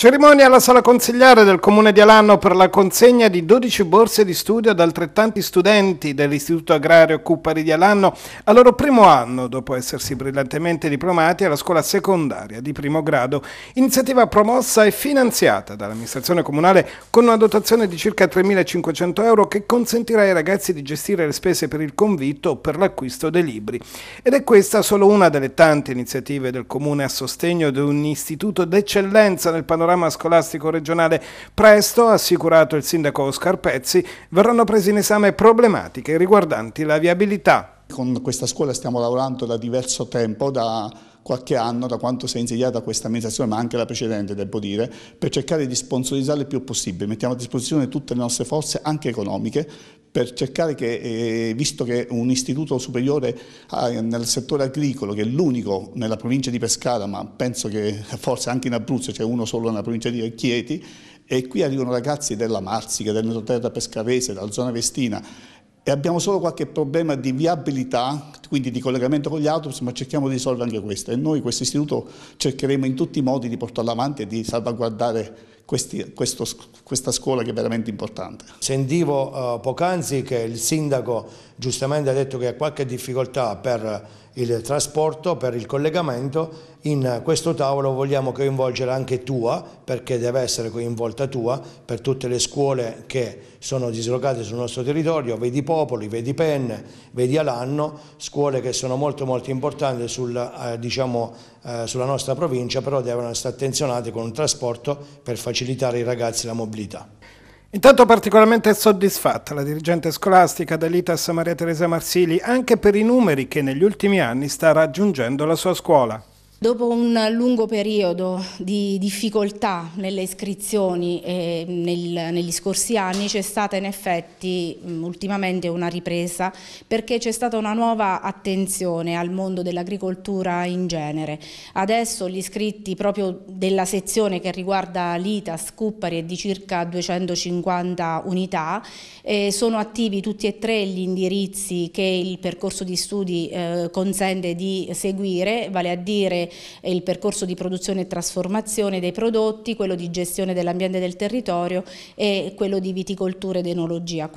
Cerimonia alla sala consigliare del comune di Alanno per la consegna di 12 borse di studio ad altrettanti studenti dell'Istituto Agrario Cupari di Alanno al loro primo anno dopo essersi brillantemente diplomati alla scuola secondaria di primo grado, iniziativa promossa e finanziata dall'amministrazione comunale con una dotazione di circa 3.500 euro che consentirà ai ragazzi di gestire le spese per il convitto o per l'acquisto dei libri. Ed è questa solo una delle tante iniziative del comune a sostegno di un istituto d'eccellenza nel panorama panorama scolastico regionale. Presto, ha assicurato il sindaco Oscar Pezzi, verranno prese in esame problematiche riguardanti la viabilità. Con questa scuola stiamo lavorando da diverso tempo, da qualche anno, da quanto si è insediata questa amministrazione, ma anche la precedente, devo dire, per cercare di sponsorizzare il più possibile. Mettiamo a disposizione tutte le nostre forze, anche economiche, per cercare che, eh, visto che un istituto superiore eh, nel settore agricolo, che è l'unico nella provincia di Pescara, ma penso che forse anche in Abruzzo c'è uno solo nella provincia di Chieti, e qui arrivano ragazzi della Marsica, del Mezzoterra Pescarese, dalla zona Vestina, e abbiamo solo qualche problema di viabilità, quindi di collegamento con gli autobus, ma cerchiamo di risolvere anche questo. E noi questo istituto cercheremo in tutti i modi di portarlo avanti e di salvaguardare questi, questo, questa scuola che è veramente importante. Sentivo uh, poc'anzi che il sindaco giustamente ha detto che ha qualche difficoltà per il trasporto, per il collegamento, in questo tavolo vogliamo coinvolgere anche tua, perché deve essere coinvolta tua, per tutte le scuole che sono dislocate sul nostro territorio, vedi Popoli, vedi Penne, vedi Alanno, scuole che sono molto molto importanti sul, eh, diciamo, eh, sulla nostra provincia, però devono essere attenzionate con un trasporto per facilitare facilitare ai ragazzi la mobilità. Intanto particolarmente soddisfatta la dirigente scolastica dell'ITAS Maria Teresa Marsili anche per i numeri che negli ultimi anni sta raggiungendo la sua scuola. Dopo un lungo periodo di difficoltà nelle iscrizioni e nel, negli scorsi anni c'è stata in effetti ultimamente una ripresa perché c'è stata una nuova attenzione al mondo dell'agricoltura in genere. Adesso gli iscritti proprio della sezione che riguarda l'ITA, Scuppari è di circa 250 unità, eh, sono attivi tutti e tre gli indirizzi che il percorso di studi eh, consente di seguire, vale a dire il percorso di produzione e trasformazione dei prodotti, quello di gestione dell'ambiente e del territorio e quello di viticoltura ed enologia.